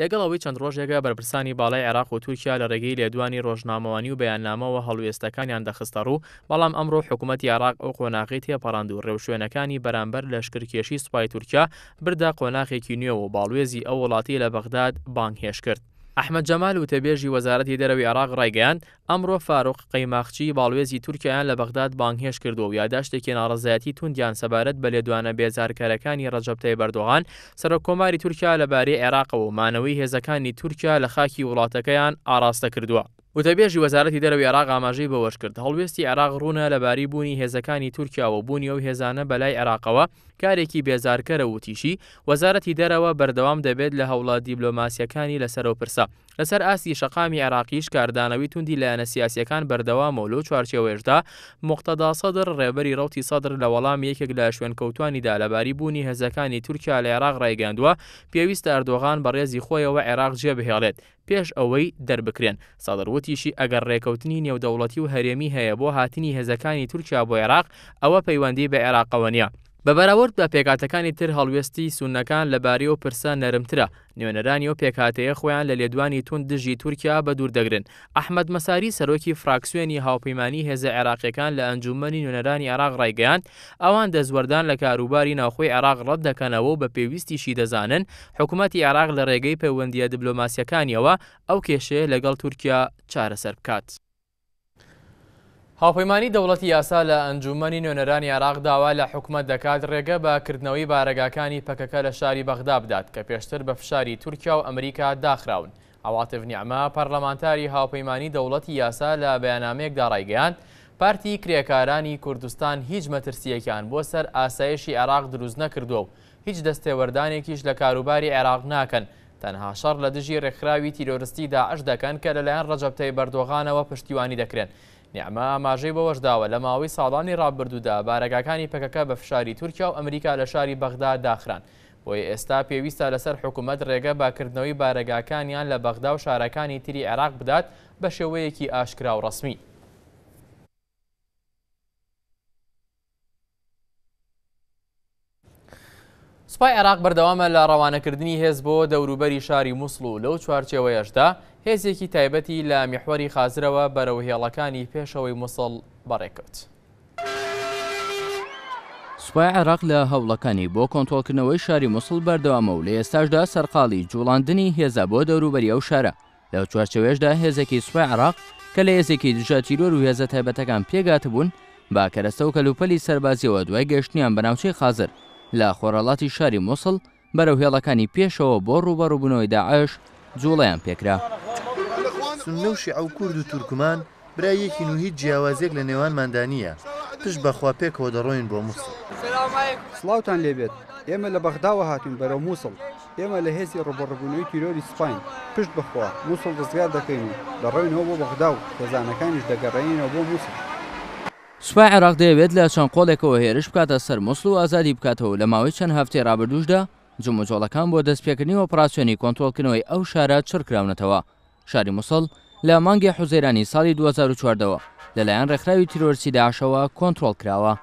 لەگەڵ ئەوەی چەند ڕۆژێکە بەرپرسانی باڵای عێراق و تورکیا لە ڕێگەی لێدوانی ڕۆژنامەوانی و بەیاننامەوە هەڵوێستەکانیان دەخستە ڕوو بەڵام ئەمڕۆ حکوومەتتی عراق ئەو قۆناغی تێپەڕاند و ڕێوشوێنەکانی بەرامبەر لە شکرکێشی سوپای تورکیا بردا قۆناغێکی نوێ و باڵێزی ئەو وڵاتی لە بەغداد بانگ هێش کرد. ئەحمد جەمال و تەبێژی وەزارەتی دەرەوەی عراق ڕایگەیان ئەمڕۆ فاروق قەیماخچی باڵێزی تورکیان لە بەغداد بانگهێش کردو و یاداشتێکی ناڕزایەتی توندیان سەبارەت بە لێدوانە بێزارکارەکانی ڕەجەبتەی بەردۆغان سرە کۆماری تورکیا لەبارەی عێراقەوە مانەوەی هێزەکانی تورکیا لە خاکی وڵاتەکەیان ئاراستە کردووە. وتەبێژی وەزارەتی دەرەوە عراق ئاماژەی بەوەش کرد هەڵوێستی عراق ڕوونە لەباری بوونی هێزەکانی تورکیاوە بوونی ئەو هێزانە بەلای عراقەوە کارێکی بێزارکەرە وتیشی وەزارەتی دەرەوە بەردەوام دەبێت لە هەوڵات دیبلۆماسیەکانی لەسەرەوە پرسە لەسەر ئاستی شەقامی عراقیش کاردانەوەی توندی لایەنە سیاسەکان بەردەوام و لۆ چوارچێوێژدا مختدا سەدر ڕێبەری ڕوتی سەدر لە وەڵام یەکێک لە شوێنکەوتانیدا لەباری بوونی هەزەکانی تورکیا لە عێراق ڕایگەاندووە پێویستە ئەردۆغان بە ڕێزی خۆیەوە عێراق جێبهێڵێت پێش ئەوەی دەربکرێن سەدەروتیشی ئەگەر ڕێکەوتنی نێودەوڵەتی و هەرێمی هەیە بۆ هاتنی هێزەکانی تورکیا بۆ عێراق ئەوە پەیوەندی بە عێراقەوە نیە بەبراورد بە پێکاتەکانی تر هەڵوێستی سونەکان لەباری و پرسە نەرمترە نوێنەرانی و پێکاتەیە خۆیان لە لێدوانی تون دژی تورکیا بە دوور دەگرن ئەحمد مەساری سەرۆکی فراکسوێنی هاوپەیمانی هێزە عێراقیەکان لە ئەنجومنی نوێنەرانی عراق ڕایگەیان ئەوان دەزوەردان لە کاروباری ناوخۆی عراق ڕەت دەکەنەوە و بە پێویستیشی دەزانن حکوومەتتی عراق لە ڕێگەی پەیوەندیە دیبلۆماسیەکانیەوە ئەو کێشەیە لەگەڵ تورکیا چارەسەر بکات. هاوپەیمانی دەوڵەتی یاسا لە ئەنجومنی نوێنەرانی عراق داوا لە حکومت دەکات ڕێگە بە کردنەوەی بارەگاکانی پەکەکە لە شاری بەغدا بدات کە پێشتر بە فشاری تورکیا و ئەمریکا داخراون. ئەواتف نیعمە پەرلەمانتاری هاوپەیمانی دەوڵەتی یاسا لە بەیانامەیەکدا ڕایگەیاند پارتی کرێکارانی کوردستان هیچ مەترسیەکیان بۆ سەر ئاسایشی عێراق دروست نەکردو و هیچ دەستێوەردانێکیش لە کاروباری عێراق ناکەن. تەنها شەڕ لە دژی ڕێکخراوی تیرۆرستی داعش دەکەن کە لەلایەن ڕەجەبتەی بەردۆغانەوە پشتیوانی دەکرێن. نیعمە ئاماژەی بەوەشداوە لە ماوەی ساڵانی ڕابردوودا بارەگاکانی پەکەکە بە فشاری تورکیا و ئەمریکا لە شاری بەغدا داخران. بۆی ئێستا پێویستە لەسەر حکوومەت ڕێگە باکردنەوەی بارەگاکانیان لە بەغدا و شارەکانی تری عێراق بدات بە شێوەیەکی ئاشکرا و ڕسمی. سوپای عێراق بەردەوامە لە ڕەوانەکردنی هێز بۆ دەوروبەری شاری مووسڵ و لەو چوارچێوەیەشدا هێزێکی تایبەتی لە میحوەری خازرەوە بەرەوهێڵەکانی پێشەوەی مووسڵ بەڕێکوت. سوپای عێراق لە هەوڵەکانی بۆ کۆنتۆلکردنەوەی شاری مووسڵ بەردەوامە و لە ئێستاشدا سەرقاڵی جوڵاندنی هێزە بۆ دەوروبەری ئەو شارە لەو چوارچێوێشدا هێزێکی سوپای عراق کە لە هێزێکی دژە تیرۆر و هێزە تایبەتەکان پێگات بوون با کەرەستە و کەلوپەلی سەربازیەوە دوای گەشتنیان بەناوچەی خازر لە خۆرەڵاتی شاری مووسڵ بەرەو هێڵەکانی پێشەوە بۆ ڕوبەڕووبوونەوەی داعش جوڵەیان پێکرا سنوشی ئەو کورد و تورکمان برای یەکی و هیچ جیاوازێک لە نێوان مادانە پشت بەخوا پێکەوە دەڕۆین بۆ مووسڵ سلااوان لێبێت ئێمە لە بەغداوە هاتوین بەرەو مووسڵ ئێمە لە هێزی ڕبڕبوونەوەی تیرۆری سپین پشت بخوا مووسڵ دەستگار دەکەین و دەڕۆینەوە بۆ بەغدا و خێزانەکانیش دەگەڕێنەوە بۆ مووسڵ سوپای عێراق دەیەوێت لە چەند قۆڵێکەوە هێرش بکاتە سەر مسل و ئازادی بکاتەوە لە ماوەی چەند هەفتێ ڕابردوشدا جموجۆڵەکان بۆ دەستپێکردنی ئۆپراسسیۆنی کۆنتترۆلکردنەوەی ئەو شارە چڕکراونەتەوە شاری مسڵ لە مانگی حوزەیرانی ساڵی 2014ەوە لەلایەن ڕێکخراوی تیرۆرسی داعشەوە کۆنتترۆل کراوە.